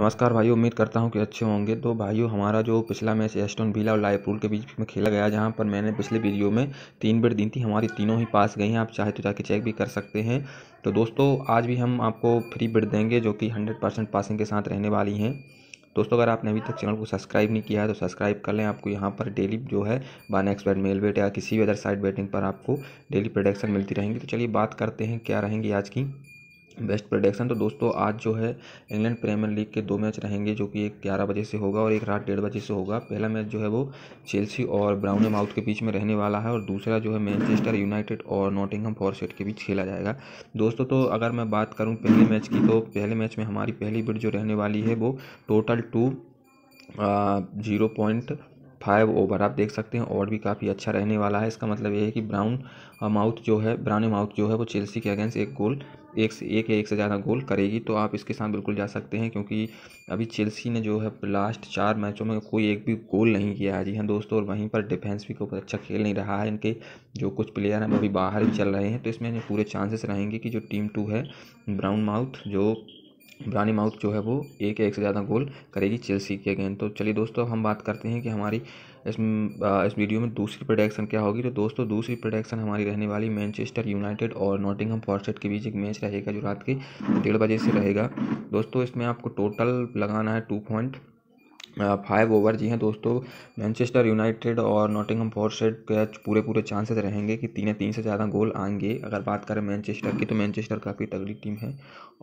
नमस्कार भाई उम्मीद करता हूँ कि अच्छे होंगे तो भाइयों हमारा जो पिछला मैच एस्टोन भीला और लाइपुर के बीच में खेला गया जहाँ पर मैंने पिछले वीडियो में तीन बेट दी थी हमारी तीनों ही पास गई हैं आप चाहे तो जाके चेक भी कर सकते हैं तो दोस्तों आज भी हम आपको फ्री बेट देंगे जो कि हंड्रेड पासिंग के साथ रहने वाली हैं दोस्तों अगर आपने अभी तक चैनल को सब्सक्राइब नहीं किया है तो सब्सक्राइब कर लें आपको यहाँ पर डेली जो है बानेक्स बैट मेल बेट या किसी भी अदर साइड बेटिंग पर आपको डेली प्रोडक्शन मिलती रहेंगी तो चलिए बात करते हैं क्या रहेंगी आज की बेस्ट प्रोडक्शन तो दोस्तों आज जो है इंग्लैंड प्रीमियर लीग के दो मैच रहेंगे जो कि एक ग्यारह बजे से होगा और एक रात डेढ़ बजे से होगा पहला मैच जो है वो चेल्सी और ब्राउन माउथ के बीच में रहने वाला है और दूसरा जो है मैनचेस्टर यूनाइटेड और नोटिंगम फॉरसेट के बीच खेला जाएगा दोस्तों तो अगर मैं बात करूँ पहले मैच की तो पहले मैच में हमारी पहली बिट जो रहने वाली है वो total two zero point five over आप देख सकते हैं और भी काफ़ी अच्छा रहने वाला है इसका मतलब ये है कि ब्राउन माउथ जो है ब्राउन माउथ जो है वो चेल्सी के अगेंस्ट एक गोल एक से एक या एक से ज़्यादा गोल करेगी तो आप इसके साथ बिल्कुल जा सकते हैं क्योंकि अभी चेल्सी ने जो है लास्ट चार मैचों में कोई एक भी गोल नहीं किया है जी हाँ दोस्तों और वहीं पर डिफेंस भी कोई अच्छा खेल नहीं रहा है इनके जो कुछ प्लेयर हैं वो अभी बाहर ही चल रहे हैं तो इसमें पूरे चांसेस रहेंगे कि जो टीम टू है ब्राउन माउथ जो ब्रानी माउथ जो है वो एक एक से ज़्यादा गोल करेगी चेल्सी के अगेन तो चलिए दोस्तों अब हम बात करते हैं कि हमारी इस इस वीडियो में दूसरी प्रोडक्शन क्या होगी तो दोस्तों दूसरी प्रोडक्शन हमारी रहने वाली मैनचेस्टर यूनाइटेड और नोटिंगम फॉरेस्ट के बीच एक मैच रहेगा जो रात के डेढ़ बजे से रहेगा दोस्तों इसमें आपको टोटल लगाना है टू पॉइंट फाइव ओवर जी हैं दोस्तों मैनचेस्टर यूनाइटेड और नॉटिंगम फॉरसेट के पूरे पूरे चांसेस रहेंगे कि तीन तीन से ज़्यादा गोल आएंगे अगर बात करें मैनचेस्टर की तो मैनचेस्टर काफ़ी तगड़ी टीम है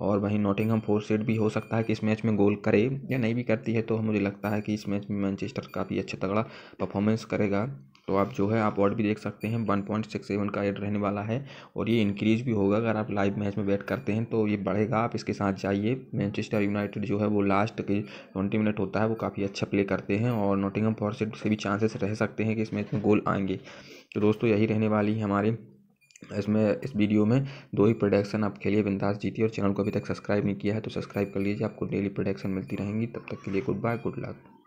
और वहीं नॉटिंगम फॉरसेट भी हो सकता है कि इस मैच में गोल करे या नहीं भी करती है तो मुझे लगता है कि इस मैच में मैनचेस्टर काफ़ी अच्छा तगड़ा परफॉर्मेंस करेगा तो आप जो है आप और भी देख सकते हैं वन पॉइंट सिक्स सेवन का एड रहने वाला है और ये इंक्रीज भी होगा अगर आप लाइव मैच में बैट करते हैं तो ये बढ़ेगा आप इसके साथ जाइए मैनचेस्टर यूनाइटेड जो है वो लास्ट के ट्वेंटी मिनट होता है वो काफ़ी अच्छा प्ले करते हैं और नोटिंगम फॉरसेट से भी चांसेस रह सकते हैं कि इस मैच में गोल आएंगे तो दोस्तों यही रहने वाली है हमारे इसमें इस वीडियो में दो ही प्रोडक्शन आप खेलिए बिंदास जीती और चैनल को अभी तक सब्सक्राइब नहीं किया है तो सब्सक्राइब कर लीजिए आपको डेली प्रोडक्शन मिलती रहेंगी तब तक के लिए गुड बाय गुड लक